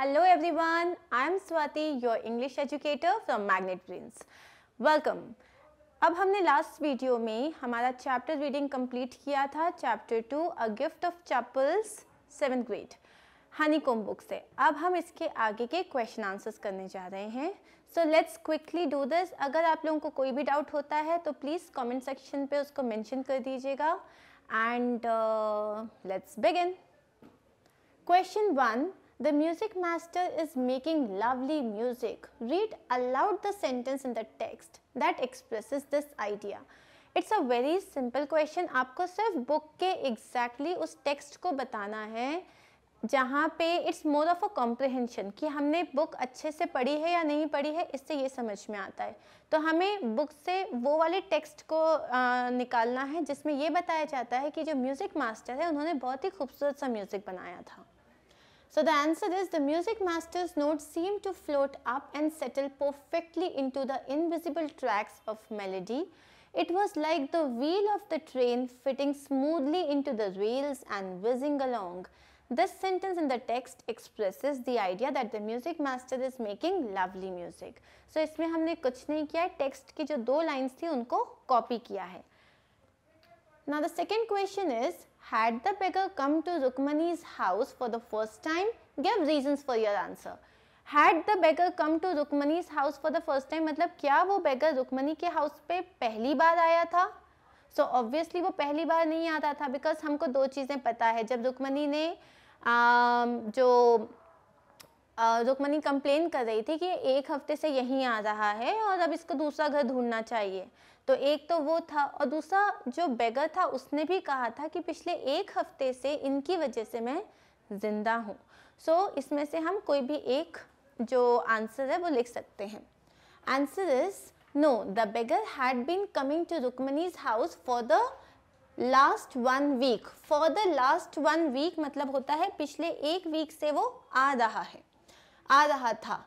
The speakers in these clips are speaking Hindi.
Hello everyone I am Swati your English educator from magnet prince welcome अब हमने लास्ट वीडियो में हमारा चैप्टर रीडिंग कंप्लीट किया था chapter two a gift of chappals seven grade honeycomb book से अब हम इसके आगे के क्वेश्चन आंसर्स करने जा रहे हैं so let's quickly do this अगर आप लोगों को कोई भी डाउट होता है तो प्लीज़ कमेंट सेक्शन पे उसको मेंशन कर दीजिएगा and let's begin question one The music master is making lovely music. Read aloud the sentence in the text that expresses this idea. It's a very simple question आपको सिर्फ बुक के एग्जैक्टली exactly उस टेक्स्ट को बताना है जहाँ पे it's more of a comprehension कि हमने बुक अच्छे से पढ़ी है या नहीं पढ़ी है इससे ये समझ में आता है तो हमें बुक से वो वाले टेक्स्ट को आ, निकालना है जिसमें ये बताया जाता है कि जो म्यूज़िक मास्टर है उन्होंने बहुत ही खूबसूरत सा म्यूज़िक बनाया था So the answer is the music master's notes seem to float up and settle perfectly into the invisible tracks of melody. It was like the wheel of the train fitting smoothly into the rails and whizzing along. This sentence in the text expresses the idea that the music master is making lovely music. So इसमें हमने कुछ नहीं किया है टेक्स्ट की जो दो the थी उनको कॉपी किया है Now the second question is Had the beggar come to Rukmani's house for the first time? Give reasons for your answer. Had the beggar come to Rukmini's house for the first time मतलब क्या वो बेगर रुकमनी के हाउस पे पहली बार आया था सो so ऑब्वियसली वो पहली बार नहीं आता था बिकॉज हमको दो चीज़ें पता है जब रुकमनी ने आ, um, जो रुकमनी कंप्लेन कर रही थी कि एक हफ्ते से यहीं आ रहा है और अब इसको दूसरा घर ढूंढना चाहिए तो एक तो वो था और दूसरा जो बेगर था उसने भी कहा था कि पिछले एक हफ्ते से इनकी वजह से मैं ज़िंदा हूँ सो so, इसमें से हम कोई भी एक जो आंसर है वो लिख सकते हैं answer is no the beggar had been coming to Rukmini's house for the last one week for the last one week मतलब होता है पिछले एक वीक से वो आ रहा है आ रहा था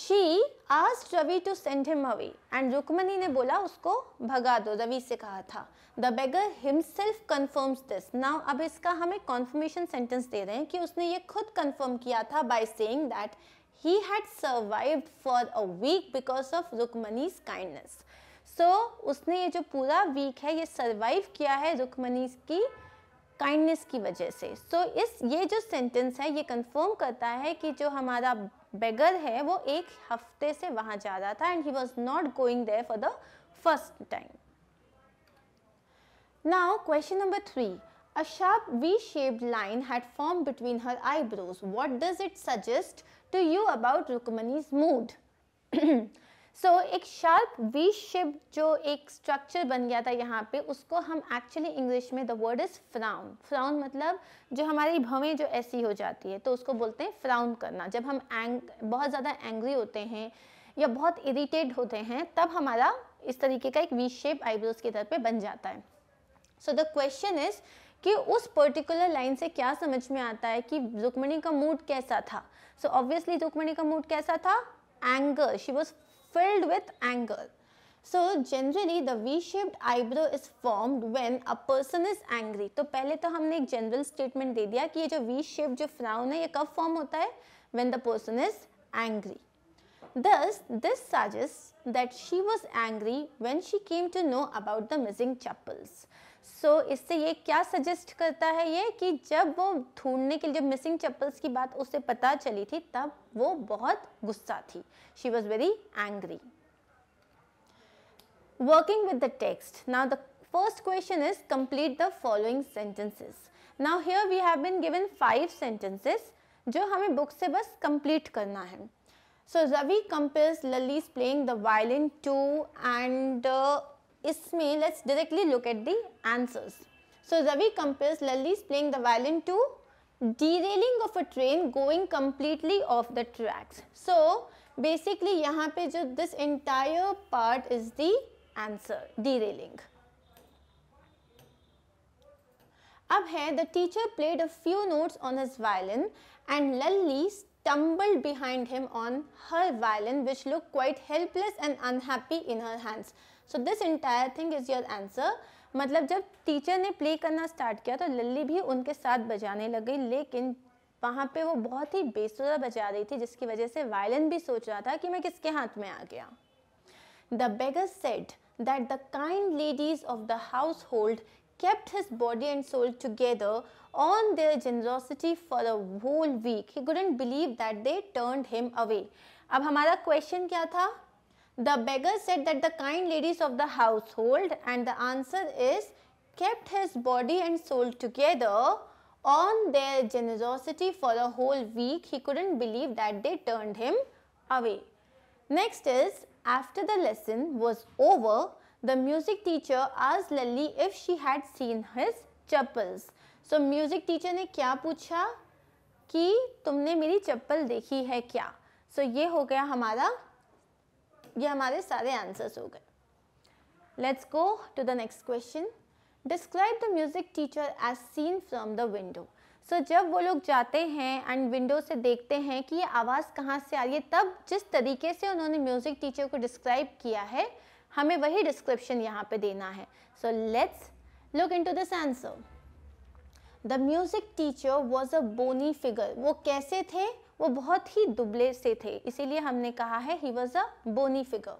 शी आज Ravi to send him away and Rukmini ने बोला उसको भगा दो रवि से कहा था the beggar himself confirms this now अब इसका हमें कॉन्फर्मेशन सेंटेंस दे रहे हैं कि उसने ये खुद कन्फर्म किया था by saying that he had survive for a week because of Rukmini's kindness so उसने ये जो पूरा वीक है ये सर्वाइव किया है रुक्मणीज की काइंडनेस की वजह से सो so, इस ये जो सेंटेंस है ये कंफर्म करता है कि जो हमारा बेगर है वो एक हफ्ते से वहाँ जा रहा था and he was not going there for the first time now question number three a sharp V shaped line had form between her eyebrows What does it suggest to you about Rukmini's mood so so, एक शार्प वी शेप जो एक स्ट्रक्चर बन गया था यहाँ पे उसको हम एक्चुअली इंग्लिश में the word is frown frown मतलब जो हमारी भवें जो ऐसी हो जाती है तो उसको बोलते हैं फ्राउन करना जब हम एंग बहुत ज़्यादा एंग्री होते हैं या बहुत इरीटेट होते हैं तब हमारा इस तरीके का एक वी शेप आईब्रोज के तरफ पे बन जाता है सो द क्वेश्चन इज़ कि उस पर्टिकुलर लाइन से क्या समझ में आता है कि रुक्मणी का मूड कैसा था सो ऑब्वियसली रुक्मणी का मूड कैसा था anger she was filled with anger. So generally the V-shaped eyebrow is formed when a person is angry. So, पहले तो हमने एक general statement दे दिया कि ये जो V-shaped जो frown है ये कब form होता है When the person is angry. Thus, this suggests that she was angry when she came to know about the missing chapels. So so, इससे ये क्या सजेस्ट करता है ये कि जब वो ढूंढने के लिए जब मिसिंग चप्पल्स की बात उसे पता चली थी तब वो बहुत गुस्सा थी she was very angry working with the text now the first question is complete the following sentences now here we have been given five sentences जो हमें बुक से बस कंप्लीट करना है so Ravi compares Lalli's playing the violin to and इसमें let's directly look at the answers. So Ravi compares Lalli's playing the violin to derailing of a train going completely off the tracks. So basically यहाँ this entire part is the answer derailing. अब है the teacher played a few notes on his violin and Lalli tumbled behind him on her violin which looked quite helpless and unhappy in her hands so this entire thing is your answer मतलब जब टीचर ने प्ले करना स्टार्ट किया तो लल्ली भी उनके साथ बजाने लग गई लेकिन वहाँ पे वो बहुत ही बेसुरा बजा रही थी जिसकी वजह से वायलिन भी सोच रहा था कि मैं किसके हाथ में आ गया the beggar said that the kind ladies of the house hold kept his body and soul together on their generosity for a whole week. He couldn't believe that they turned him away. अब हमारा question क्या था? The beggar said that the kind ladies of the household and the answer is kept his body and soul together on their generosity for a whole week. He couldn't believe that they turned him away. Next is after the lesson was over, the music teacher आज Lally if she had seen his chappals so music teacher ने क्या पूछा कि तुमने मेरी चप्पल देखी है क्या सो so, ये हो गया हमारा ये हमारे सारे आंसर्स हो गए let's go to the next question describe the music teacher as seen from the window so जब वो लोग जाते हैं एंड विंडो से देखते हैं कि ये आवाज़ कहाँ से आ रही है तब जिस तरीके से उन्होंने म्यूज़िक टीचर को डिस्क्राइब किया है हमें वही डिस्क्रिप्शन यहाँ पे देना है so let's look to this answer the music teacher was a bony figure वो कैसे थे वो बहुत ही दुबले से थे इसीलिए हमने कहा है he was a bony figure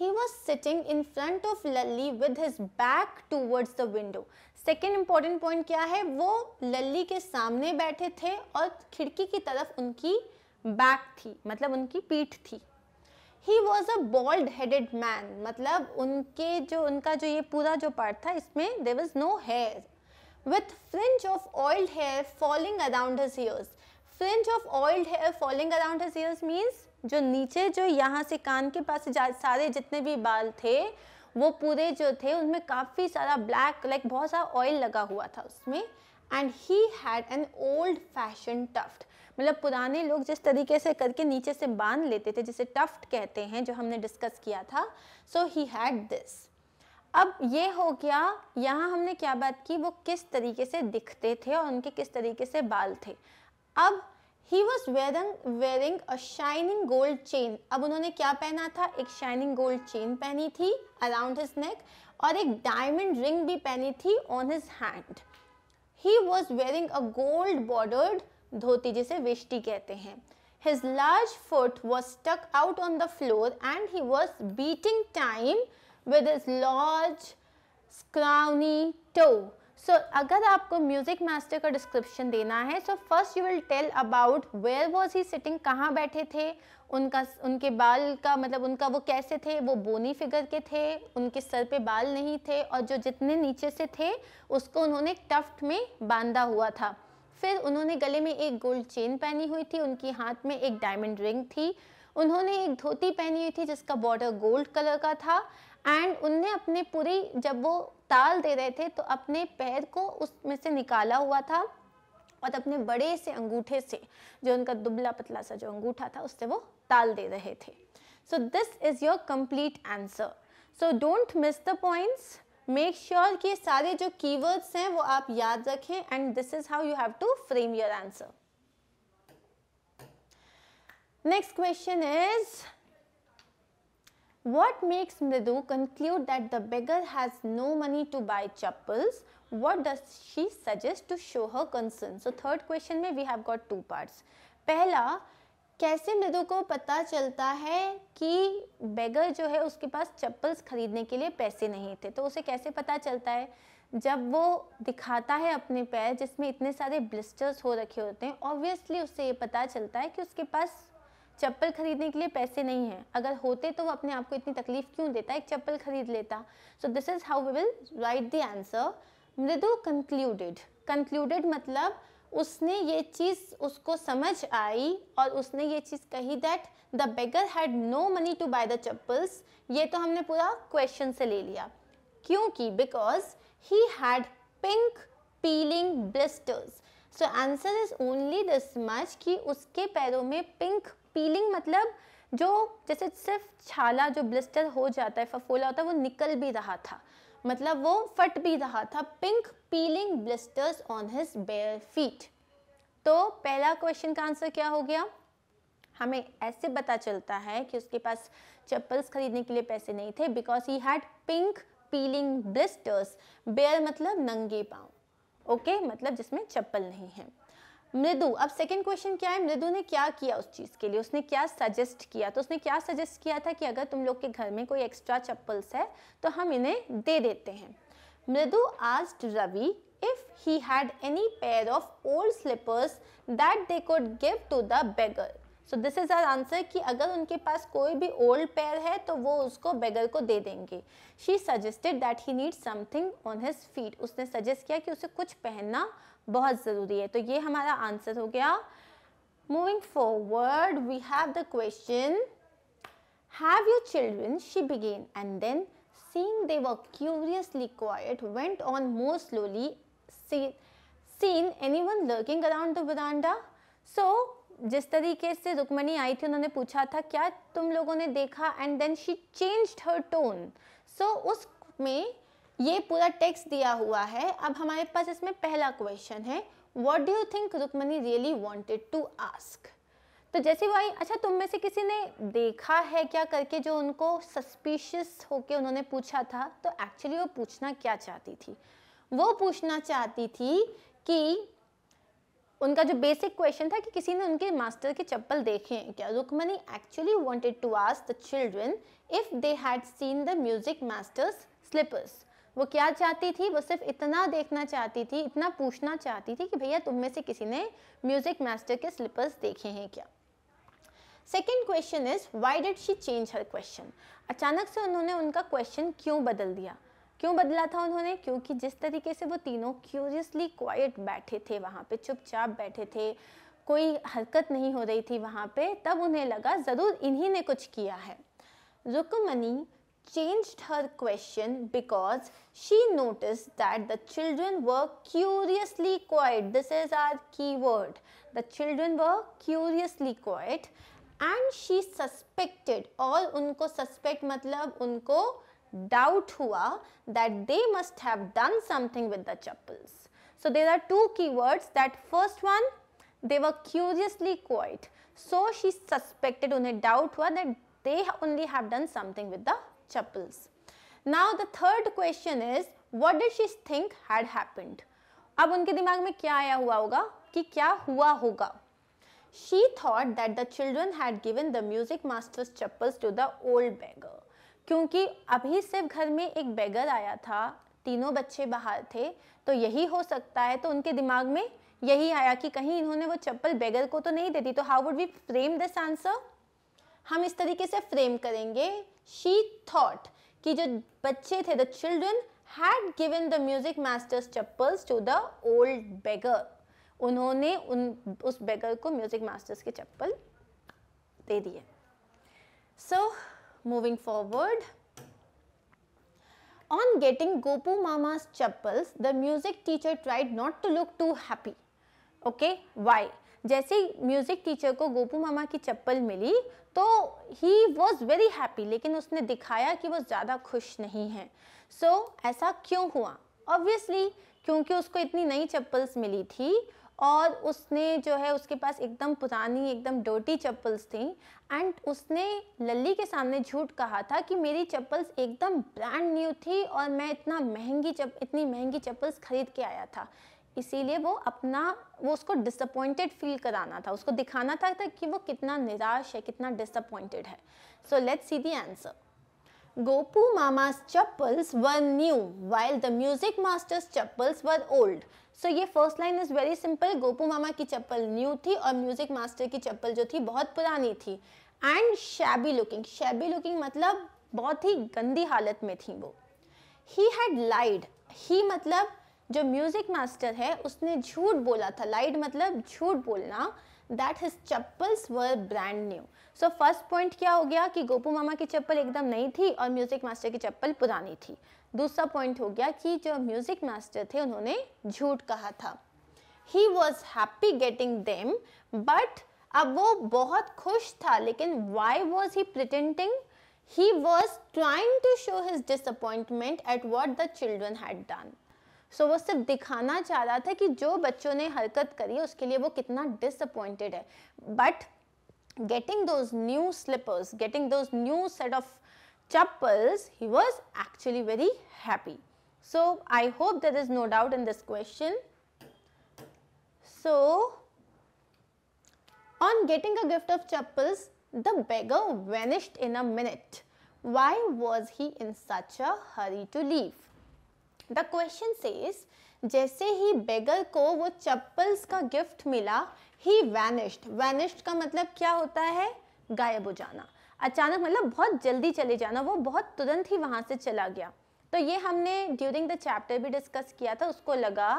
he was sitting in front of Lalli with his back towards the window second important point क्या है वो लल्ली के सामने बैठे थे और खिड़की की तरफ उनकी बैक थी मतलब उनकी पीठ थी he was a bald headed man मतलब उनके जो उनका जो ये पूरा जो पार्ट था इसमें there was no hair with fringe of oiled hair falling around his ears fringe of oiled hair falling around his ears means जो नीचे जो यहाँ से कान के पास सारे जितने भी बाल थे वो पूरे जो थे उनमें काफ़ी सारा ब्लैक लाइक बहुत सारा ऑयल लगा हुआ था उसमें and he had an old fashion tuft मतलब पुराने लोग जिस तरीके से करके नीचे से बांध लेते थे जिसे टफ्ट कहते हैं जो हमने डिस्कस किया था सो ही हैड दिस अब ये हो गया यहाँ हमने क्या बात की वो किस तरीके से दिखते थे और उनके किस तरीके से बाल थे अब he was wearing wearing a shining gold chain अब उन्होंने क्या पहना था एक शाइनिंग गोल्ड चेन पहनी थी अराउंड हिज नेक और एक डायमंड रिंग भी पहनी थी on his hand he was wearing a gold bordered dhoti जिसे वेष्टी कहते हैं his large foot was tucked out on the floor and he was beating time with his large scrawny toe so अगर आपको म्यूजिक मास्टर का डिस्क्रिप्शन देना है so first you will tell about where was he sitting कहाँ बैठे थे उनका उनके बाल का मतलब उनका वो कैसे थे वो बोनी फिगर के थे उनके सर पे बाल नहीं थे और जो जितने नीचे से थे उसको उन्होंने टफ्ट में बांधा हुआ था फिर उन्होंने गले में एक गोल्ड चेन पहनी हुई थी उनकी हाथ में एक डायमंड रिंग थी उन्होंने एक धोती पहनी हुई थी जिसका बॉर्डर गोल्ड कलर का था एंड उनने अपने पूरी जब वो ताल दे रहे थे तो अपने पैर को उसमें से निकाला हुआ था और अपने बड़े से अंगूठे से जो उनका दुबला पतला सा जो अंगूठा था उससे वो ताल दे रहे थे so this is your complete answer so don't miss the points make sure कि सारे जो की वर्ड्स हैं वो आप याद रखें and this is how you have to frame your answer next question is what makes Mridu conclude that the beggar has no money to buy chappal what does she suggest to show her concern so third question में we have got two part पहला कैसे मृदु को पता चलता है कि बेगर जो है उसके पास चप्पल्स खरीदने के लिए पैसे नहीं थे तो उसे कैसे पता चलता है जब वो दिखाता है अपने पैर जिसमें इतने सारे ब्लिस्टर्स हो रखे होते हैं ऑब्वियसली उससे ये पता चलता है कि उसके पास चप्पल खरीदने के लिए पैसे नहीं हैं अगर होते तो वो अपने आप को इतनी तकलीफ क्यों देता एक चप्पल खरीद लेता so this is how we will write the answer Mridu concluded concluded मतलब उसने ये चीज़ उसको समझ आई और उसने ये चीज़ कही that the beggar had no money to buy the chappals ये तो हमने पूरा क्वेश्चन से ले लिया क्योंकि because he had pink peeling blisters so answer is only this much कि उसके पैरों में पिंक पीलिंग मतलब जो जैसे सिर्फ छाला जो ब्लिस्टर हो जाता है फफोला होता है वो निकल भी रहा था मतलब वो फट भी रहा था pink peeling blisters on his bare feet तो पहला क्वेश्चन का आंसर क्या हो गया हमें ऐसे पता चलता है कि उसके पास चप्पल्स खरीदने के लिए पैसे नहीं थे because he had pink peeling blisters bare मतलब नंगे पाँव ओके okay? मतलब जिसमें चप्पल नहीं है मृदु अब सेकंड क्वेश्चन क्या है मृदु ने क्या किया उस चीज़ के लिए उसने क्या सजेस्ट किया तो उसने क्या सजेस्ट किया था कि अगर तुम लोग के घर में कोई एक्स्ट्रा चप्पल्स है तो हम इन्हें दे देते हैं Mridu asked Ravi if he had any pair of old slippers that they could give to the beggar so this is our answer कि अगर उनके पास कोई भी old pair है तो वो उसको beggar को दे देंगे she suggested that he needs something on his feet उसने suggest किया कि उसे कुछ पहनना बहुत ज़रूरी है तो ये हमारा आंसर हो गया moving forward we have the question have your children she began and then seeing they were curiously quiet went on more slowly seen anyone lurking around the veranda so जिस तरीके से रुक्मणी आई थी उन्होंने पूछा था क्या तुम लोगों ने देखा and then she changed her tone so उस में ये पूरा टेक्स्ट दिया हुआ है अब हमारे पास इसमें पहला क्वेश्चन है what do you think Rukmini really wanted to ask तो जैसे वो आई अच्छा तुम में से किसी ने देखा है क्या करके जो उनको सस्पिशियस होके उन्होंने पूछा था तो एक्चुअली वो पूछना क्या चाहती थी वो पूछना चाहती थी कि उनका जो बेसिक क्वेश्चन था कि किसी ने उनके मास्टर के चप्पल देखे हैं क्या Rukmini actually wanted to ask the children if they had seen the music master's slippers वो क्या चाहती थी वो सिर्फ इतना देखना चाहती थी इतना पूछना चाहती थी कि भैया तुम में से किसी ने म्यूजिक मास्टर के स्लिपर्स देखे हैं क्या second question is why did she change her question अचानक से उन्होंने उनका क्वेश्चन क्यों बदल दिया क्यों बदला था उन्होंने क्योंकि जिस तरीके से वो तीनों क्यूरियसली क्वाइट बैठे थे वहाँ पे चुपचाप बैठे थे कोई हरकत नहीं हो रही थी वहाँ पे तब उन्हें लगा ज़रूर इन्हीं ने कुछ किया है Rukmani changed her question because she noticed that the children were curiously quiet. This is our keyword. The children were curiously quiet and she suspected or unko suspect matlab unko doubt hua that they must have done something with the chapels. So there are two keywords that first one they were curiously quiet. So she suspected unhe doubt hua that they only have done something with the chapels. Now the third question is what did she think had happened? अब उनके दिमाग में क्या आया हुआ होगा कि क्या हुआ होगा She thought that the children had given the music master's chapels to the old beggar. क्योंकि अभी सिर्फ घर में एक बेगर आया था तीनों बच्चे बाहर थे तो यही हो सकता है तो उनके दिमाग में यही आया कि कहीं इन्होंने वो चप्पल बेगर को तो नहीं दे दी तो how would we frame this answer हम इस तरीके से फ्रेम करेंगे शी थॉट कि जो बच्चे थे the children had given the music master's chappals to the old beggar उन्होंने उन उस बेगर को म्यूजिक मास्टर्स के चप्पल दे दिए so moving forward On getting Gopu Mama's chappals, the music teacher tried not to look too happy. Okay, why? जैसे म्यूज़िक टीचर को गोपू मामा की चप्पल मिली तो ही वॉज वेरी हैप्पी लेकिन उसने दिखाया कि वो ज़्यादा खुश नहीं है सो so, ऐसा क्यों हुआ ऑब्वियसली क्योंकि उसको इतनी नई चप्पल्स मिली थी और उसने जो है उसके पास एकदम पुरानी एकदम डोटी चप्पल्स थी एंड उसने लल्ली के सामने झूठ कहा था कि मेरी चप्पल्स एकदम ब्रांड न्यू थी और मैं इतना महंगी चप इतनी महंगी चप्पल्स खरीद के आया था इसीलिए वो अपना वो उसको डिसअपॉइंटेड फील कराना था उसको दिखाना था, था कि वो कितना निराश है कितना डिसअपॉइंटेड है so let's see the answer Gopu Mama chappals were new while the music master's chappals were old so ये first line is very simple Gopu Mama की चप्पल न्यू थी और म्यूजिक मास्टर की चप्पल जो थी बहुत पुरानी थी and shabby looking shabby looking मतलब बहुत ही गंदी हालत में थी वो ही हैड लाइड ही मतलब जो म्यूज़िक मास्टर है उसने झूठ बोला था लाइड मतलब झूठ बोलना that his chappals were brand new so first point क्या हो गया कि गोपू मामा की चप्पल एकदम नई थी और म्यूज़िक मास्टर की चप्पल पुरानी थी दूसरा पॉइंट हो गया कि जो म्यूज़िक मास्टर थे उन्होंने झूठ कहा था he was happy getting them but अब वो बहुत खुश था लेकिन why was he pretending he was trying to show his disappointment at what the children had done so वो सिर्फ दिखाना चाह रहा था कि जो बच्चों ने हरकत करी है उसके लिए वो कितना डिसअपॉइंटेड है but getting those new slippers getting those new set of chappals he was actually very happy so I hope there is no doubt in this question so on getting a gift of chappals the beggar vanished in a minute why was he in such a hurry to leave the question says जैसे ही बेगर को वो चप्पल्स का गिफ्ट मिला ही वैनिश्ड वैनिश्ड का मतलब क्या होता है गायब हो जाना अचानक मतलब बहुत जल्दी चले जाना वो बहुत तुरंत ही वहाँ से चला गया तो ये हमने ड्यूरिंग द चैप्टर भी डिस्कस किया था उसको लगा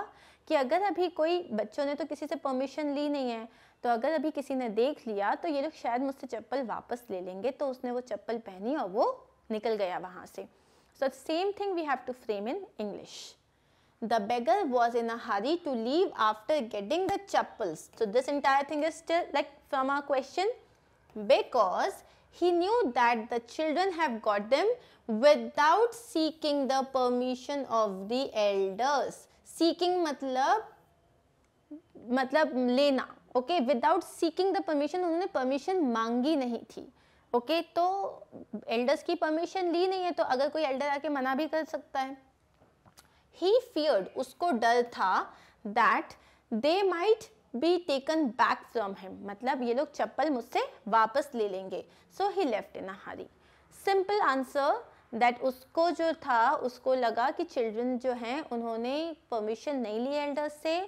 कि अगर अभी कोई बच्चों ने तो किसी से परमिशन ली नहीं है तो अगर अभी किसी ने देख लिया तो ये लोग शायद मुझसे चप्पल वापस ले लेंगे तो उसने वो चप्पल पहनी और वो निकल गया वहाँ से So, same thing we have to frame in English. The beggar was in a hurry to leave after getting the chapels. So, this entire thing is still like from our question because he knew that the children have got them without seeking the permission of the elders. Seeking मतलब मतलब लेना okay? Without seeking the permission, उन्होंने permission मांगी नहीं थी ओके okay, तो एल्डर्स की परमिशन ली नहीं है तो अगर कोई एल्डर आके मना भी कर सकता है ही फियर्ड उसको डर था that they might be taken back from him मतलब ये लोग चप्पल मुझसे वापस ले लेंगे so he left in hurry simple answer that उसको जो था उसको लगा कि चिल्ड्रन जो हैं उन्होंने परमिशन नहीं ली एल्डर्स से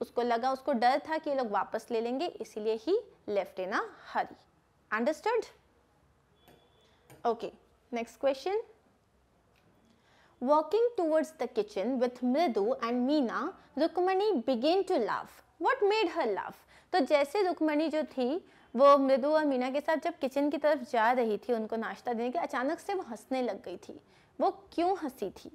उसको लगा उसको डर था कि ये लोग वापस ले लेंगे इसीलिए he left in hurry understood Okay, next question. Walking towards the kitchen with Mridu and Meena, Rukmani began to laugh. What made her laugh? तो जैसे रुकमणी जो थी वो मृदु और मीना के साथ जब किचन की तरफ जा रही थी उनको नाश्ता देने के अचानक से वो हंसने लग गई थी वो क्यों हंसी थी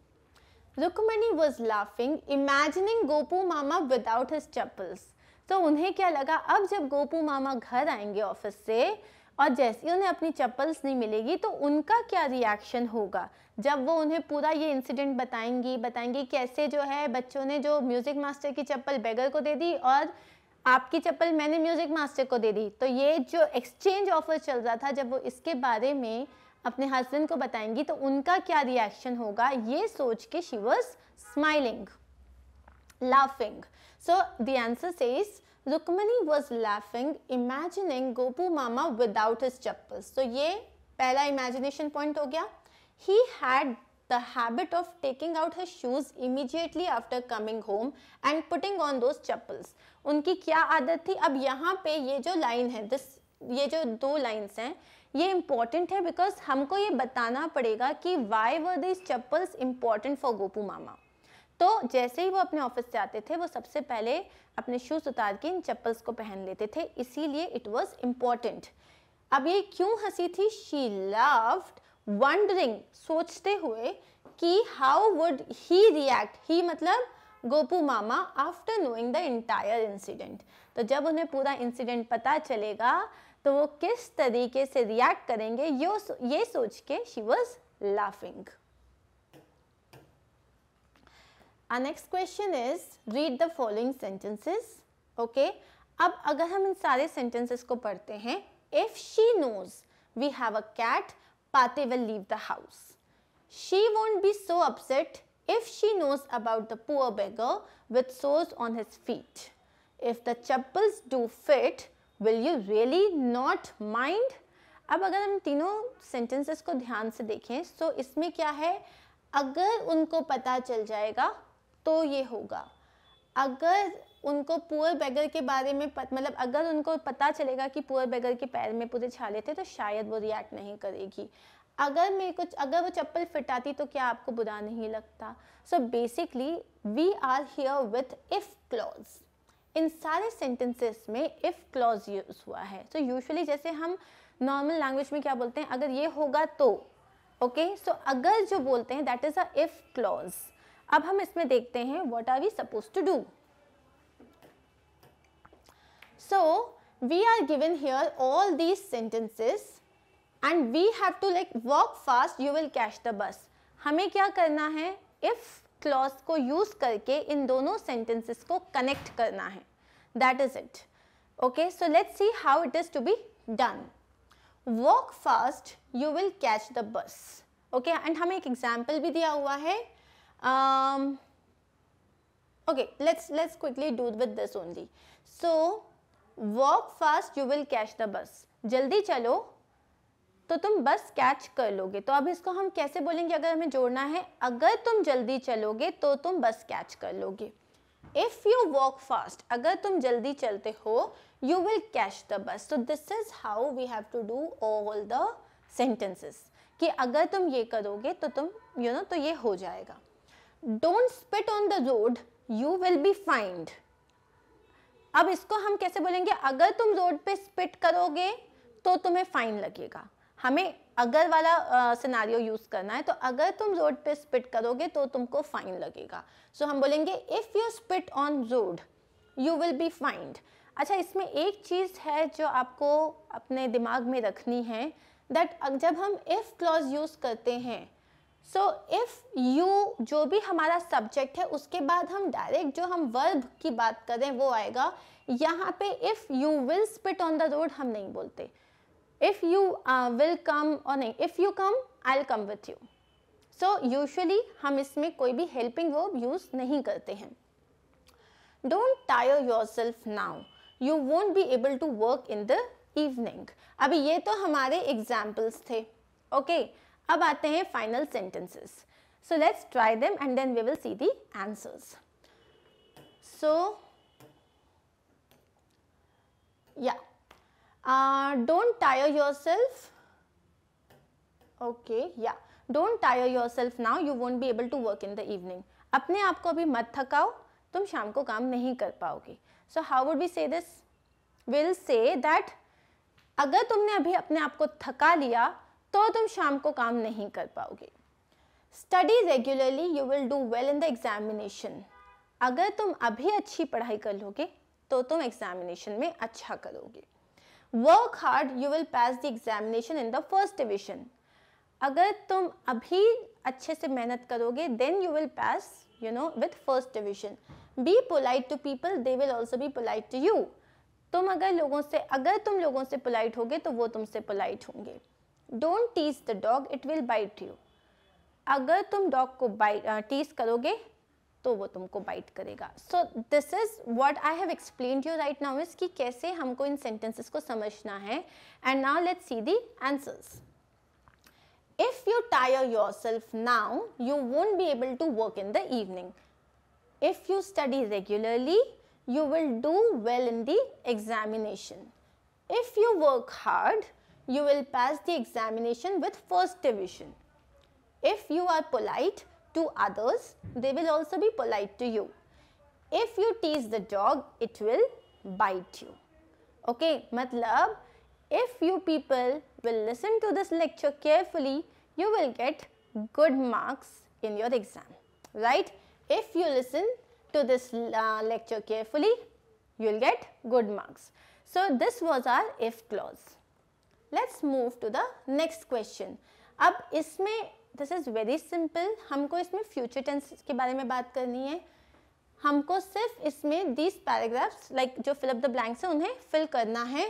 Rukmini was laughing imagining Gopu Mama without his chappals तो उन्हें क्या लगा अब जब गोपू मामा घर आएंगे ऑफिस से और जैसे ही उन्हें अपनी चप्पल्स नहीं मिलेगी तो उनका क्या रिएक्शन होगा जब वो उन्हें पूरा ये इंसिडेंट बताएंगी बताएंगी कैसे जो है बच्चों ने जो म्यूज़िक मास्टर की चप्पल बेगर को दे दी और आपकी चप्पल मैंने म्यूज़िक मास्टर को दे दी तो ये जो एक्सचेंज ऑफर चल रहा था जब वो इसके बारे में अपने हस्बैंड को बताएंगी तो उनका क्या रिएक्शन होगा ये सोच के she was smiling so the answer से is Rukmini was laughing imagining Gopu Mama without his chappals तो ये पहला इमेजिनेशन पॉइंट हो गया he had the habit of taking out her shoes immediately after coming home and putting on those chappals उनकी क्या आदत थी अब यहाँ पे ये जो लाइन है दिस ये जो दो लाइन्स हैं ये इम्पॉर्टेंट है बिकॉज हमको ये बताना पड़ेगा कि why were this chappals important for Gopu Mama तो जैसे ही वो अपने ऑफिस से आते थे वो सबसे पहले अपने शूज़ उतार के इन चप्पल्स को पहन लेते थे इसीलिए इट वॉज इम्पॉर्टेंट अब ये क्यों हंसी थी शी लव्ड वंडरिंग सोचते हुए कि हाउ वुड ही रिएक्ट ही मतलब Gopu Mama after knowing the entire incident तो जब उन्हें पूरा इंसिडेंट पता चलेगा तो वो किस तरीके से रिएक्ट करेंगे यो ये सोच के she was laughing Our next question is read the following sentences. Okay. अब अगर हम इन सारे sentences को पढ़ते हैं If she knows we have a cat, Pate will leave the house. She won't be so upset if she knows about the poor beggar with sores on his feet. If the chappals do fit, will you really not mind? अब अगर हम तीनों sentences को ध्यान से देखें तो so इसमें क्या है अगर उनको पता चल जाएगा तो ये होगा अगर उनको पुअर बेगर के बारे में पत, मतलब अगर उनको पता चलेगा कि पुअर बेगर के पैर में पूरे छाले थे तो शायद वो रिएक्ट नहीं करेगी अगर मैं कुछ अगर वो चप्पल फिटाती तो क्या आपको बुरा नहीं लगता so basically we are here with if clause इन सारे सेंटेंसेस में इफ़ क्लॉज यूज़ हुआ है सो so यूजली जैसे हम नॉर्मल लैंग्वेज में क्या बोलते हैं अगर ये होगा तो ओके okay? सो so अगर जो बोलते हैं that is a if clause अब हम इसमें देखते हैं what are we suppose to do so we are given here all these sentences and we have to like walk fast you will catch the bus हमें क्या करना है इफ क्लॉज को यूज करके इन दोनों सेंटेंसेस को कनेक्ट करना है that is it okay so let's see how it is to be done walk fast you will catch the bus okay and हमें एक एग्जाम्पल भी दिया हुआ है Um, okay, let's let's quickly do with this only. So walk fast, you will catch the bus. जल्दी चलो तो तुम बस कैच कर लोगे तो अब इसको हम कैसे बोलेंगे अगर हमें जोड़ना है अगर तुम जल्दी चलोगे तो तुम बस कैच कर लोगे इफ़ यू वॉक फास्ट अगर तुम जल्दी चलते हो you will catch the bus तो this is how we have to do all the sentences कि अगर तुम ये करोगे तो तुम यू you नो know, तो ये हो जाएगा don't spit on the road you will be fined अब इसको हम कैसे बोलेंगे अगर तुम रोड पे स्पिट करोगे तो तुम्हें फाइन लगेगा हमें अगर वाला सिनारियो uh, यूज़ करना है तो अगर तुम रोड पे स्पिट करोगे तो तुमको फाइन लगेगा सो so, हम बोलेंगे if you spit on road you will be fined अच्छा इसमें एक चीज़ है जो आपको अपने दिमाग में रखनी है दैट जब हम इफ़ क्लॉज यूज़ करते हैं सो इफ़ यू जो भी हमारा सब्जेक्ट है उसके बाद हम डायरेक्ट जो हम वर्ब की बात करें वो आएगा यहाँ पे if you will spit on the road हम नहीं बोलते इफ़ यू विल कम और नहीं if you come I come with you so usually हम इसमें कोई भी हेल्पिंग वर्ब यूज़ नहीं करते हैं don't tire yourself now you won't be able to work in the evening अभी ये तो हमारे एग्जाम्पल्स थे ओके okay? अब आते हैं final sentences so let's try them and then we will see the answers so या don't tire yourself okay या don't tire yourself now you won't be able to work in the evening अपने आप को अभी मत थकाओ तुम शाम को काम नहीं कर पाओगे so how would be say this will say that अगर तुमने अभी अपने आप को थका लिया तो तुम शाम को काम नहीं कर पाओगे study regularly you will do well in the examination अगर तुम अभी अच्छी पढ़ाई कर लोगे तो तुम एग्जामिनेशन में अच्छा करोगे work hard you will pass the examination in the first division अगर तुम अभी अच्छे से मेहनत करोगे then you will pass you know with first division be polite to people they will also be polite to you तुम अगर लोगों से अगर तुम लोगों से पोलाइट होगे तो वो तुमसे पोलाइट होंगे don't tease the dog it will bite you अगर तुम डॉग को बाइट टीज करोगे तो वो तुमको बाइट करेगा so this is what I have explain you right now is कि कैसे हमको इन सेंटेंसेस को समझना है and now let see the answers if you tire yourself now you won't be able to work in the evening if you study regularly you will do well in the examination if you work hard you will pass the examination with first division. If you are polite to others, they will also be polite to you. If you tease the dog, it will bite you. Okay, matlab, if you people will listen to this lecture carefully, you will get good marks in your exam, right? If you listen to this uh, lecture carefully, you will get good marks. So, this was our if clause. Let's move to the next question अब इसमें दिस इज़ वेरी सिंपल हमको इसमें फ्यूचर टेंस के बारे में बात करनी है हमको सिर्फ इसमें दीज पैराग्राफ्स लाइक जो फिलअप द ब्लैंक्स है उन्हें फिल करना है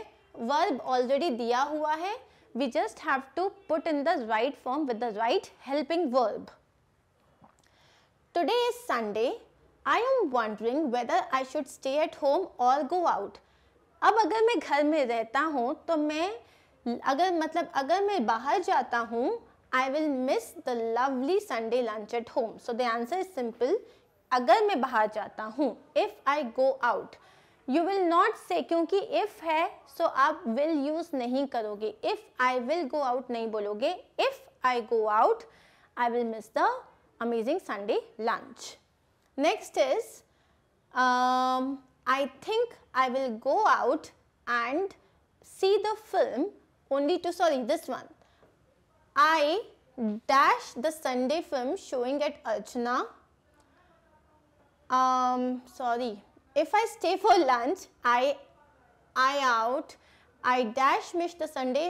वर्ब ऑलरेडी दिया हुआ है we just have to put in the right form with the right helping verb today is Sunday I am wondering whether I should stay at home और गो आउट अब अगर मैं घर में रहता हूँ तो मैं अगर मतलब अगर मैं बाहर जाता हूँ I will miss the lovely Sunday lunch at home so the answer is simple अगर मैं बाहर जाता हूँ if I go out you will not say क्योंकि इफ़ है सो so आप विल यूज़ नहीं करोगे if I will go out नहीं बोलोगे if I go out I will miss the amazing Sunday lunch next is I think I will go out and see the film only two sorry this one i dash the sunday film showing at archana um sorry if i stay for lunch i i out I dash miss the Sunday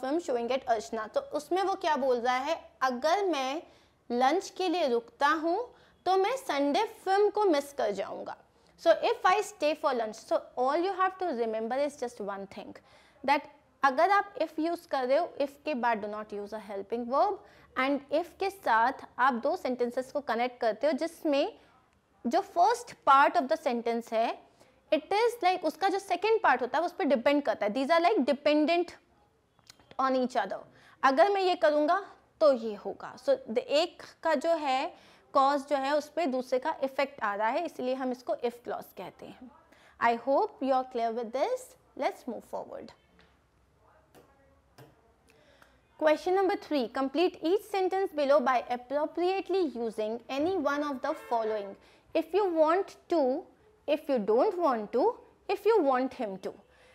film showing at Archana तो उसमें वो क्या बोल रहा है अगर मैं लंच के लिए रुकता हूँ तो मैं संडे फिल्म को मिस कर जाऊँगा so if I stay for lunch so all you have to remember is just one thing that अगर आप इफ़ यूज़ कर रहे हो इफ़ के बाद do not use a helping verb and if के साथ आप दो सेंटेंसेस को कनेक्ट करते हो जिसमें जो first part of the sentence है इट इज़ लाइक उसका जो सेकेंड पार्ट होता है उस पर डिपेंड करता है these are like dependent on each other अगर मैं ये करूँगा तो ये होगा सो so, एक का जो है कॉज जो है उस पर दूसरे का इफेक्ट आ रहा है इसलिए हम इसको इफ़ क्लॉज कहते हैं I hope you are clear with this let's move forward Question number 3. Complete each sentence below by appropriately using any one of the following. If you want to, if you don't want to, if you want him to.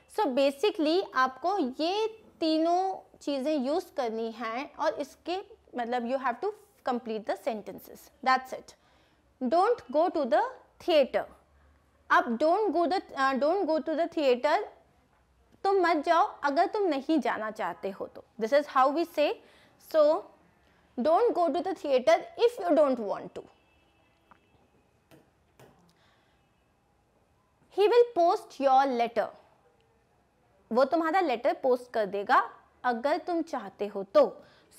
So basically आपको ये तीनों चीज़ें use करनी हैं और इसके मतलब you have to complete the sentences. That's it. Don't go to the theater. Up, don't go the uh, don't go to the theater तुम मत जाओ अगर तुम नहीं जाना चाहते हो तो this is how we say so don't go to the theatre if you don't want to he will post your letter वो तुम्हारा लेटर पोस्ट कर देगा अगर तुम चाहते हो तो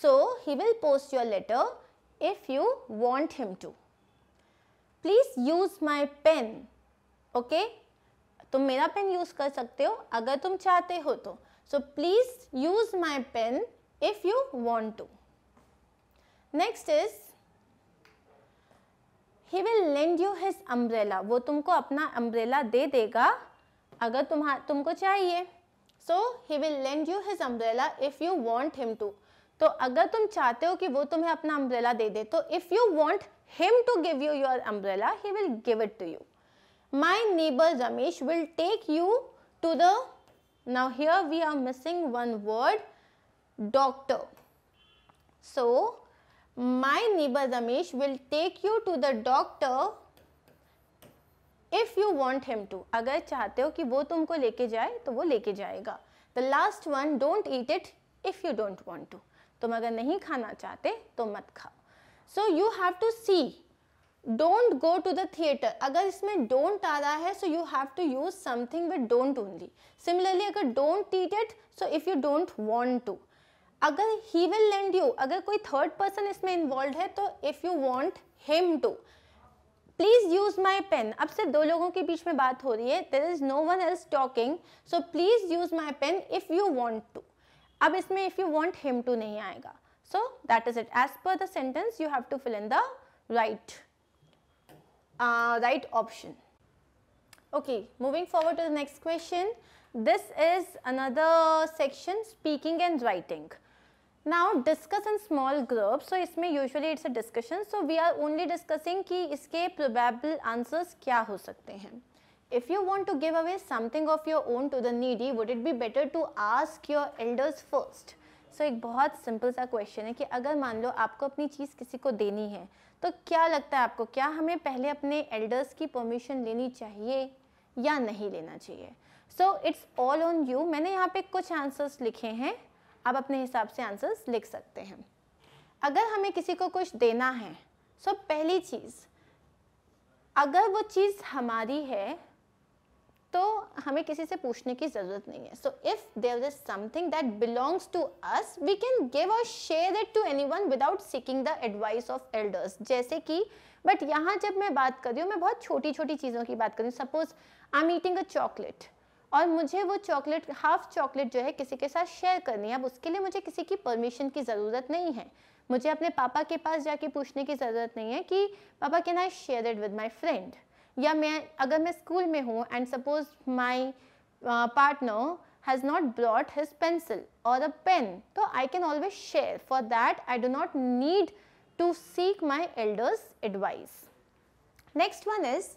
so he will post your letter if you want him to please use my pen okay तुम मेरा पेन यूज़ कर सकते हो अगर तुम चाहते हो तो so please use my pen if you want to next is he will lend you his umbrella वो तुमको अपना अम्ब्रेला दे देगा अगर तुम्हार तुमको चाहिए so he will lend you his umbrella if you want him to तो अगर तुम चाहते हो कि वो तुम्हें अपना अम्ब्रेला दे दे तो if you want him to give you your umbrella he will give it to you my neighbour Ramesh will take you to the now here we are missing one word doctor so my neighbour Ramesh will take you to the doctor if you want him to अगर चाहते हो कि वो तुमको लेके जाए तो वो लेके जाएगा the last one don't eat it if you don't want to तुम अगर नहीं खाना चाहते तो मत खाओ so you have to see don't go to the theatre अगर इसमें डोंट आ रहा है so you have to use something with don't only similarly अगर don't eat it so if you don't want to अगर ही विल लेंड यू अगर कोई थर्ड पर्सन इसमें इन्वॉल्व है तो if you want him to please use my pen अब से दो लोगों के बीच में बात हो रही है there is no one else talking so please use my pen if you want to अब इसमें if you want him to नहीं आएगा so that is it as per the sentence you have to fill in the right uh, right option. Okay, moving forward to the next question. This is another section speaking and writing. Now discuss in small groups. So इसमें usually it's a discussion. So we are only discussing कि इसके probable answers क्या हो सकते हैं. If you want to give away something of your own to the needy, would it be better to ask your elders first? So एक बहुत simple सा question है कि अगर मान लो आपको अपनी चीज़ किसी को देनी है तो क्या लगता है आपको क्या हमें पहले अपने एल्डर्स की परमिशन लेनी चाहिए या नहीं लेना चाहिए so it's all on you मैंने यहाँ पे कुछ आंसर्स लिखे हैं आप अपने हिसाब से आंसर्स लिख सकते हैं अगर हमें किसी को कुछ देना है सो so पहली चीज़ अगर वो चीज़ हमारी है तो हमें किसी से पूछने की ज़रूरत नहीं है so if there is something that belongs to us we can give और share it to anyone without seeking the advice of elders जैसे कि बट यहाँ जब मैं बात कर रही हूँ मैं बहुत छोटी छोटी चीज़ों की बात कर रही हूँ suppose I am eating a chocolate और मुझे वो चॉकलेट हाफ चॉकलेट जो है किसी के साथ शेयर करनी है अब उसके लिए मुझे किसी की परमिशन की ज़रूरत नहीं है मुझे अपने पापा के पास जाके पूछने की ज़रूरत नहीं है कि पापा can I share it with my friend या मैं अगर मैं स्कूल में हूँ and suppose my partner has not brought his pencil or a pen. So I can always share. For that, I do not need to seek my elders' advice. Next one is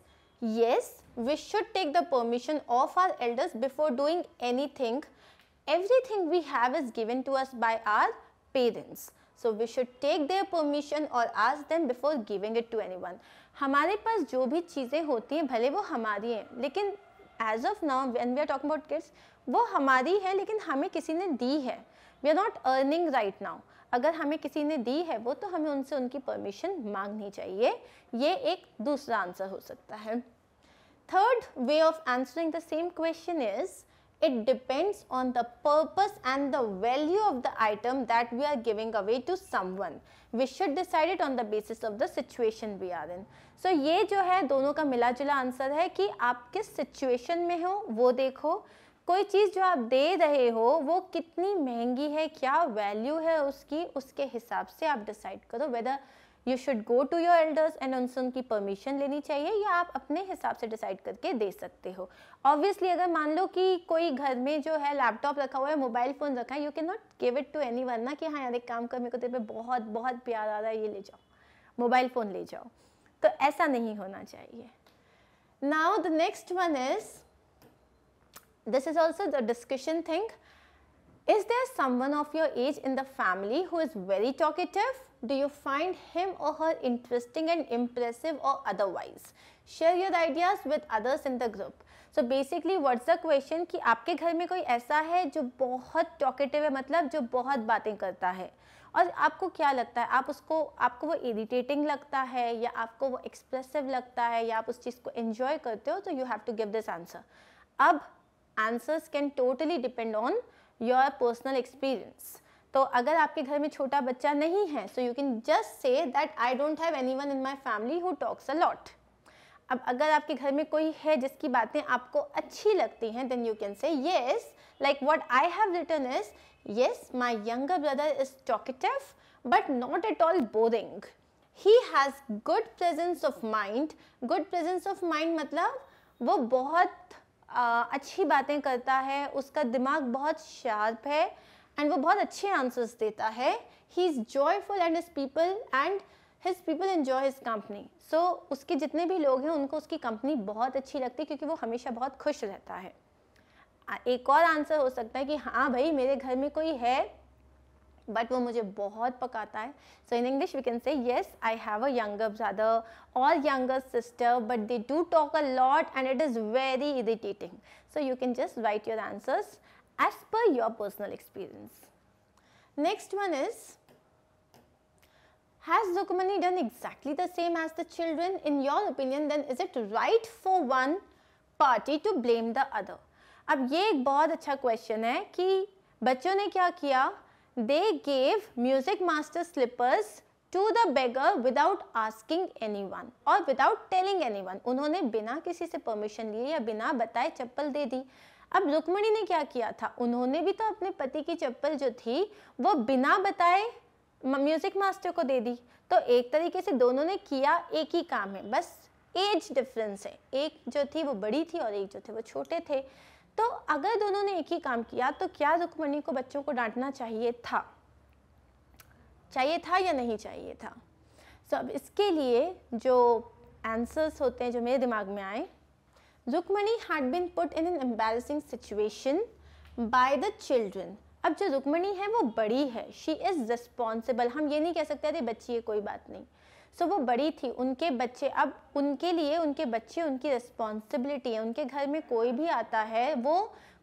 yes, we should take the permission of our elders before doing anything. Everything we have is given to us by our parents. So we should take their permission or ask them before giving it to anyone. हमारे पास जो भी चीज़ें होती हैं भले वो हमारी हैं लेकिन as of now when we are talk about kids वो हमारी है लेकिन हमें किसी ने दी है we are not earning right now अगर हमें किसी ने दी है वो तो हमें उनसे उनकी परमिशन मांगनी चाहिए ये एक दूसरा आंसर हो सकता है third way of answering the same question is it depends on the purpose and the value of the item that we are giving away to someone. We should decide it on the basis of the situation we are in. So ये जो है दोनों का मिला जुला आंसर है कि आप किस सिचुएशन में हो वो देखो कोई चीज़ जो आप दे रहे हो वो कितनी महंगी है क्या वैल्यू है उसकी उसके हिसाब से आप डिसाइड करो whether you should go to your elders and उनसे उनकी परमिशन लेनी चाहिए या आप अपने हिसाब से डिसाइड करके दे सकते हो ऑब्वियसली अगर मान लो कि कोई घर में जो है लैपटॉप रखा हुआ है मोबाइल फ़ोन रखा है you can not give it to anyone ना कि हाँ यार एक काम कर मेरे को तेरे पे बहुत बहुत प्यार आ रहा है ये ले जाओ मोबाइल फ़ोन ले जाओ तो ऐसा नहीं होना चाहिए now the next one is this is also the discussion thing is there someone of your age in the family who is very talkative Do you find him or her interesting and impressive or otherwise? Share your ideas with others in the group. So basically what's a question कि आपके घर में कोई ऐसा है जो बहुत टॉकेटिव है मतलब जो बहुत बातें करता है और आपको क्या लगता है आप उसको आपको वो इरिटेटिंग लगता है या आपको वो एक्सप्रेसिव लगता है या आप उस चीज़ को एंजॉय करते हो तो you have to give this answer अब answers can totally depend on your personal experience तो अगर आपके घर में छोटा बच्चा नहीं है so you can just say that I don't have anyone in my family who talks a lot अब अगर आपके घर में कोई है जिसकी बातें आपको अच्छी लगती हैं then you can say yes like what I have written is yes my younger brother is talkative but not at all boring he has good presence of mind good presence of mind मतलब वो बहुत आ, uh, अच्छी बातें करता है उसका दिमाग बहुत शार्प है एंड वो बहुत अच्छे आंसर्स देता है he is joyful and his people and his people enjoy his company so उसके जितने भी लोग हैं उनको उसकी कंपनी बहुत अच्छी लगती है क्योंकि वो हमेशा बहुत खुश रहता है एक और आंसर हो सकता है कि हाँ भाई मेरे घर में कोई है बट वो मुझे बहुत पकाता है so in English we can say yes I have a younger brother और younger sister but they do talk a lot and it is very irritating so you can just write your answers as per your personal experience. Next one is, has Rukmani done exactly the same as the children? In your opinion, then is it right for one party to blame the other? अब ये एक बहुत अच्छा क्वेश्चन है कि बच्चों ने क्या किया they gave music master slippers to the beggar without asking anyone और विदाउट टेलिंग एनी वन उन्होंने बिना किसी से परमिशन लिए या बिना बताए चप्पल दे दी अब रुक्मणी ने क्या किया था उन्होंने भी तो अपने पति की चप्पल जो थी वो बिना बताए म्यूजिक मास्टर को दे दी तो एक तरीके से दोनों ने किया एक ही काम है बस एज डिफरेंस है एक जो थी वो बड़ी थी और एक जो थे वो छोटे थे तो अगर दोनों ने एक ही काम किया तो क्या रुक्मणी को बच्चों को डांटना चाहिए था चाहिए था या नहीं चाहिए था सो so, अब इसके लिए जो आंसर्स होते हैं जो मेरे दिमाग में आए Rukmani had been put in an embarrassing situation by the children अब जो रुकमणी है वो बड़ी है शी इज़ रिस्पॉन्सिबल हम ये नहीं कह सकते अरे बच्ची है कोई बात नहीं सो so, वो बड़ी थी उनके बच्चे अब उनके लिए उनके बच्चे उनकी रिस्पॉन्सिबिलिटी है उनके घर में कोई भी आता है वो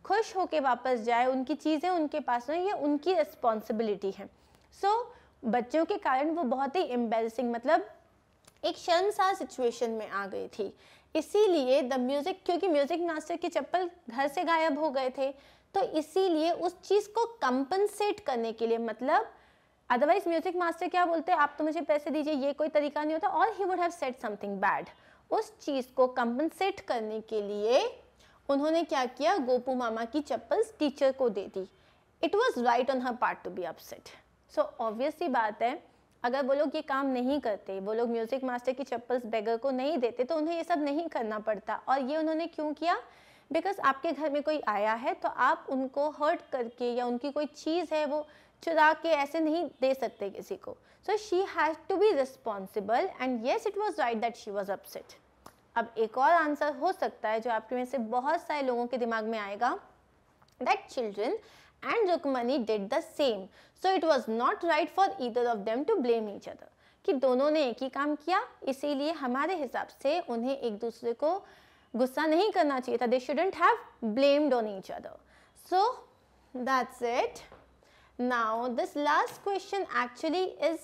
खुश होके वापस जाए उनकी चीज़ें उनके पास हों ये उनकी रिस्पॉन्सिबिलिटी है सो so, बच्चों के कारण वो बहुत ही एम्बेसिंग मतलब एक शर्मसार सिचुएशन में आ गई थी इसीलिए द म्यूज़िक क्योंकि म्यूज़िक मास्टर की चप्पल घर से गायब हो गए थे तो इसीलिए उस चीज़ को कंपनसेट करने के लिए मतलब अदरवाइज म्यूजिक मास्टर क्या बोलते हैं आप तो मुझे पैसे दीजिए ये कोई तरीका नहीं होता और he would have said something bad उस चीज़ को कंपनसेट करने के लिए उन्होंने क्या किया गोपू मामा की चप्पल टीचर को दे दी it was right on her part to be upset so obviously बात है अगर वो लोग ये काम नहीं करते वो लोग म्यूज़िक मास्टर की चप्पल्स बेगर को नहीं देते तो उन्हें ये सब नहीं करना पड़ता और ये उन्होंने क्यों किया बिकॉज आपके घर में कोई आया है तो आप उनको हर्ट करके या उनकी कोई चीज़ है वो चुरा के ऐसे नहीं दे सकते किसी को so she has to be responsible and yes it was right that she was upset अब एक और आंसर हो सकता है जो आपके में से बहुत सारे लोगों के दिमाग में आएगा that children and Rukmani did the same. So it was not right for either of them to blame each other. कि दोनों ने एक ही काम किया इसीलिए हमारे हिसाब से उन्हें एक दूसरे को गुस्सा नहीं करना चाहिए था they shouldn't have blamed on each other so that's it now this last question actually is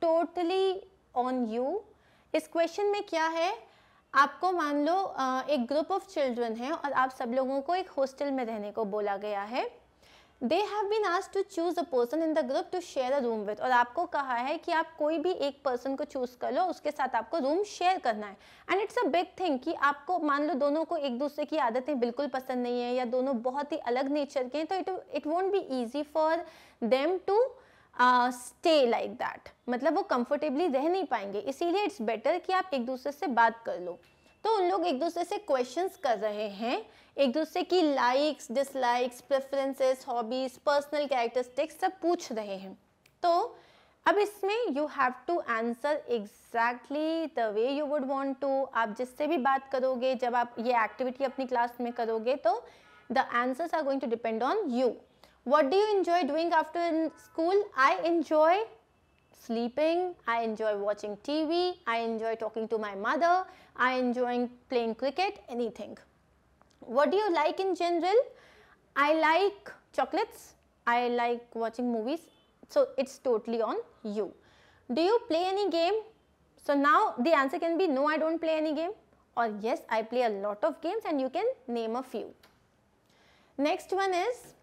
totally on you इस क्वेश्चन में क्या है आपको मान लो एक ग्रुप ऑफ चिल्ड्रन है और आप सब लोगों को एक हॉस्टल में रहने को बोला गया है दे हैव बीन आज to choose a person in the group to share a room with और आपको कहा है कि आप कोई भी एक पर्सन को चूज़ कर लो उसके साथ आपको रूम शेयर करना है and it's a big thing कि आपको मान लो दोनों को एक दूसरे की आदतें बिल्कुल पसंद नहीं है या दोनों बहुत ही अलग नेचर के हैं तो it it won't be easy for them to stay like that मतलब वो कंफर्टेबली रह नहीं पाएंगे इसीलिए इट्स बेटर कि आप एक दूसरे से बात कर लो तो उन लोग एक दूसरे से क्वेश्चंस कर रहे हैं एक दूसरे की likes dislikes preferences hobbies personal characteristics सब पूछ रहे हैं तो अब इसमें you have to answer exactly the way you would want to आप जिससे भी बात करोगे जब आप ये एक्टिविटी अपनी क्लास में करोगे तो the answers are going to depend on you what do you enjoy doing after in school I enjoy sleeping, I enjoy watching TV, I enjoy talking to my mother, I enjoy playing cricket, anything. What do you like in general? I like chocolates, I like watching movies, so it's totally on you. Do you play any game? So now the answer can be no I don't play any game or yes I play a lot of games and you can name a few. Next one is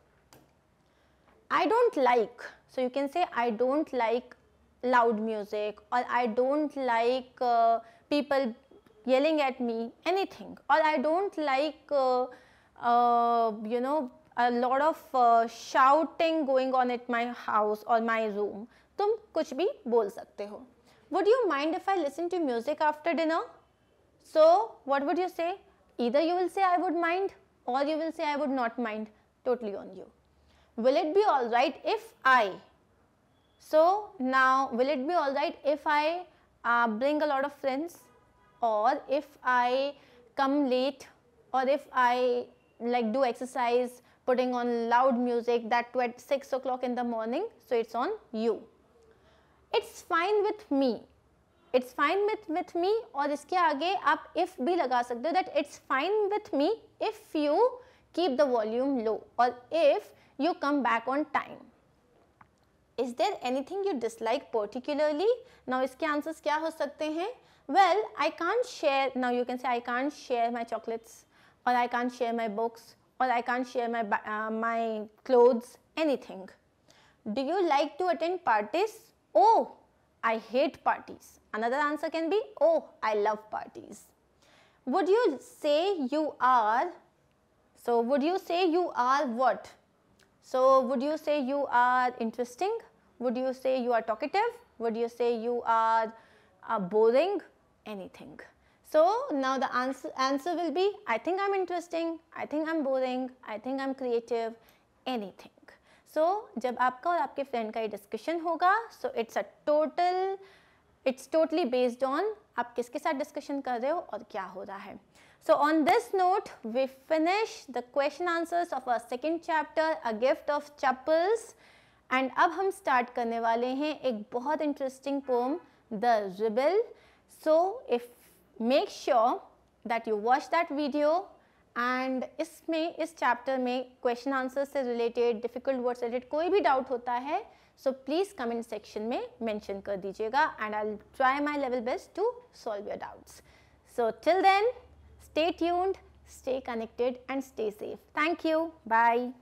I don't like. So you can say I don't like loud music or I don't like uh, people yelling at me anything or I don't like uh, uh, you know a lot of uh, shouting going on at my house or my room. तुम कुछ भी बोल Would you mind if I listen to music after dinner? So what would you say? Either you will say I would mind or you will say I would not mind. Totally on you. Will it be alright if I so now will it be alright if I uh, bring a lot of friends or if I come late or if I like do exercise putting on loud music that at 6 o'clock in the morning. So it's on you. It's fine with me. It's fine with, with me और इसके aage आप if भी laga सकते that it's fine with me if you keep the volume low or if you come back on time. Is there anything you dislike particularly? Now its answers kya ho Well, I can't share, now you can say I can't share my chocolates or I can't share my books or I can't share my, uh, my clothes, anything. Do you like to attend parties? Oh, I hate parties. Another answer can be, oh, I love parties. Would you say you are, so would you say you are what? So would you say you are interesting? Would you say you are talkative? Would you say you are uh, boring? Anything. So now the answer, answer will be I think I am interesting, I think I am boring, I think I am creative, anything. so, जब आपका और आपके फ्रेंड का ये डिस्कशन होगा so it's a total it's totally based on आप किसके साथ डिस्कशन कर रहे हो और क्या हो है So on this note, we finish the question answers of our second chapter, A Gift of Chapels. And अब हम स्टार्ट करने वाले हैं एक बहुत interesting poem the rebel so if make sure that you watch that video and इसमें इस चैप्टर में क्वेश्चन आंसर से रिलेटेड डिफिकल्ट वर्ड से रिलेटेड कोई भी डाउट होता है सो प्लीज़ कमेंट सेक्शन में मेंशन कर दीजिएगा and I try my level best to solve your doubts so till then Stay tuned, stay connected and stay safe. Thank you. Bye.